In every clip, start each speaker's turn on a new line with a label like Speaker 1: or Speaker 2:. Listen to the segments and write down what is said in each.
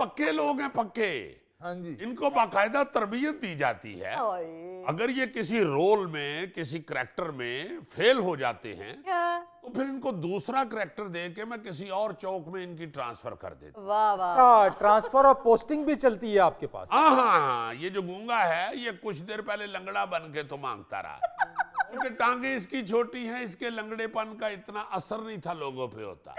Speaker 1: पक्के लोग हैं पक्के हाँ जी इनको बाकायदा तरबियत दी जाती है अगर ये किसी रोल में किसी करेक्टर में फेल हो जाते हैं तो फिर इनको दूसरा करेक्टर दे के मैं किसी और चौक में इनकी ट्रांसफर कर देता वाह वाह ट्रांसफर अच्छा, और पोस्टिंग भी चलती है आपके पास हाँ हाँ हाँ ये जो गूंगा है ये कुछ देर पहले लंगड़ा बन के तो मांगता रहा क्योंकि टांगे इसकी छोटी हैं इसके लंगड़ेपन का इतना असर नहीं था लोगों पे होता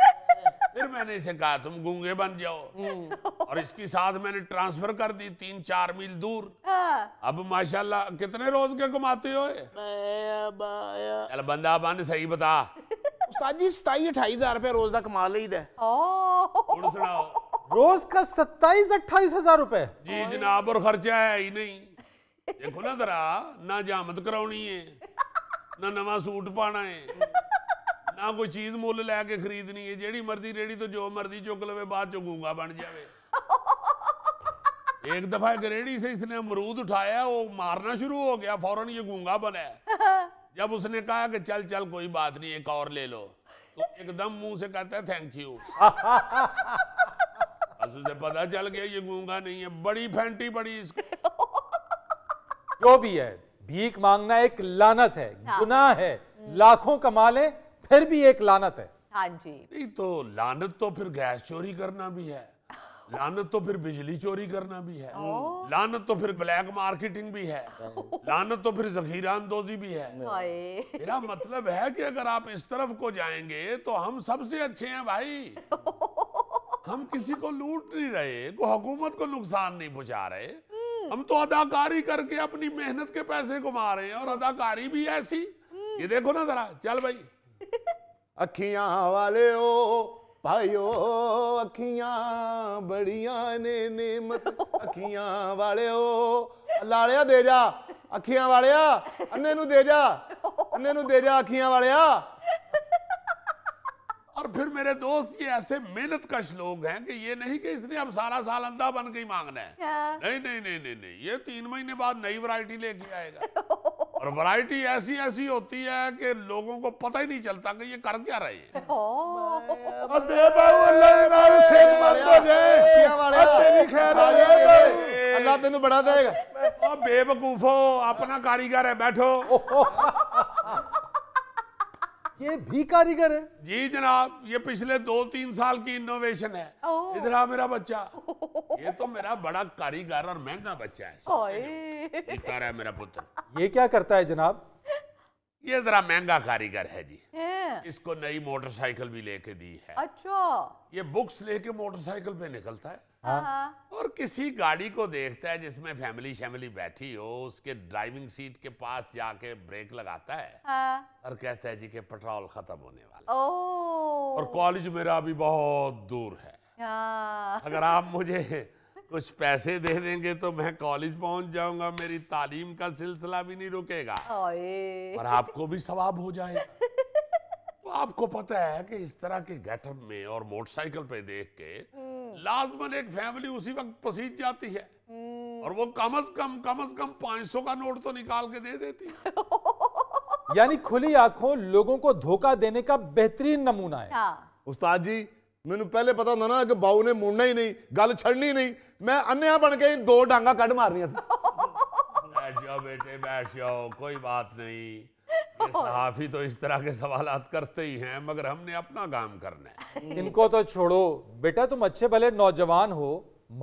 Speaker 1: फिर मैंने इसे कहा तुम गूंगे बन जाओ और इसकी साथ मैंने ट्रांसफर कर दी तीन चार मील दूर हाँ। अब माशाल्लाह कितने रोज के कमाते हो बंदा बन सही बता उस्ताद जी सताई अठाई हजार रुपया रोज का कमा ली सुनाओ रोज का सत्ताईस अट्ठाईस हजार रुपए जी जनाब और खर्चा है ही नहीं देखो ना जरा ना जामत करानी है ना नवा सूट पाना है ना कोई चीज मुल लैके खरीदनी है जेडी मर्जी ਮਰਜ਼ੀ तो जो मर्जी चुक लवे बाद चो गूंगा बन जाए एक दफा एक रेड़ी से इसने अमरूद उठाया वो मारना शुरू हो गया फौरन ये गूंगा बना जब उसने कहा कि चल चल कोई बात नहीं एक और ले लो तो एकदम मुंह से कहता है थैंक यू बस उसे पता चल गया ये गूंगा नहीं है बड़ी फैंटी बड़ी इसको जो भी है भीख मांगना एक लानत है गुनाह है लाखों कमा ले फिर भी एक लानत है हाँ जी नहीं तो लानत तो फिर गैस चोरी करना भी है लानत तो फिर बिजली चोरी करना भी है लानत तो फिर ब्लैक मार्केटिंग भी है लानत तो फिर जखीरा अंदोजी भी है मेरा मतलब है कि अगर आप इस तरफ को जाएंगे तो हम सबसे अच्छे हैं भाई हम किसी को लूट नहीं रहे को हुकूमत को नुकसान नहीं पहुंचा रहे हम्म। हम तो अदाकारी करके अपनी मेहनत के पैसे कमा रहे हैं और अदाकारी भी ऐसी ये देखो ना जरा चल भाई अखियां वाले ओ भाइयो अखियां बड़िया ने नेमत अखियां वाले ओ लालिया दे जा अखियां वालिया अन्ने नु दे जा अन्ने नु दे जा अखियां वालिया और फिर मेरे दोस्त ये ऐसे मेहनत कश लोग हैं कि ये नहीं कि इसने अब सारा साल अंधा बन के मांगना है हाँ। नहीं नहीं नहीं नहीं नहीं ये तीन महीने बाद नई वैरायटी लेके आएगा और वैरायटी ऐसी ऐसी होती है कि लोगों को पता ही नहीं चलता कि ये कर क्या रहे हैं अल्लाह तेन बड़ा देगा बेवकूफो अपना कारीगर है बैठो ये भी कारीगर है जी जनाब ये पिछले दो तीन साल की इनोवेशन है इधर आ मेरा बच्चा ये तो मेरा बड़ा कारीगर और महंगा बच्चा है रहा है मेरा पुत्र ये क्या करता है जनाब ये जरा महंगा कारीगर है जी है। इसको नई मोटरसाइकिल भी लेके दी है अच्छा ये बुक्स लेके मोटरसाइकिल पे निकलता है हाँ।, हाँ, हाँ? और किसी गाड़ी को देखता है जिसमें फैमिली शैमिली बैठी हो उसके ड्राइविंग सीट के पास जाके ब्रेक लगाता है हाँ? और कहता है जी के पेट्रोल खत्म होने वाला ओ। और कॉलेज मेरा अभी बहुत दूर है हाँ। अगर आप मुझे कुछ पैसे दे देंगे तो मैं कॉलेज पहुंच जाऊंगा मेरी तालीम का सिलसिला भी नहीं रुकेगा और आपको भी सवाब हो जाएगा तो आपको पता है कि इस तरह के गेटअप में और मोटरसाइकिल पे देख के लाजमन एक फैमिली उसी वक्त पसीज जाती है हम्म। और वो कम अज कम कम अज कम पांच सौ का नोट तो निकाल के दे देती है यानी खुली आंखों लोगों को धोखा देने का बेहतरीन नमूना है हाँ। उस्ताद जी मैंने पहले पता ਹੁੰਦਾ ना कि ਬਾਉ ने मुड़ना ही नहीं गल छड़नी नहीं मैं ਅੰਨਿਆ बन के दो डांगा कट ਮਾਰਨੀਆਂ बैठ जाओ बेटे बैठ जाओ कोई बात नहीं सहाफी तो इस तरह के सवाल करते ही हैं मगर हमने अपना काम करना है इनको तो छोड़ो बेटा तुम अच्छे भले नौजवान हो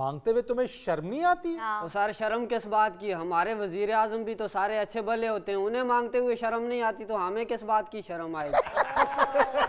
Speaker 1: मांगते हुए तुम्हें शर्म नहीं आती तो हाँ। सर शर्म किस बात की हमारे वजीर आजम भी तो सारे अच्छे भले होते हैं उन्हें मांगते हुए शर्म नहीं आती तो हमें किस बात की शर्म आएगी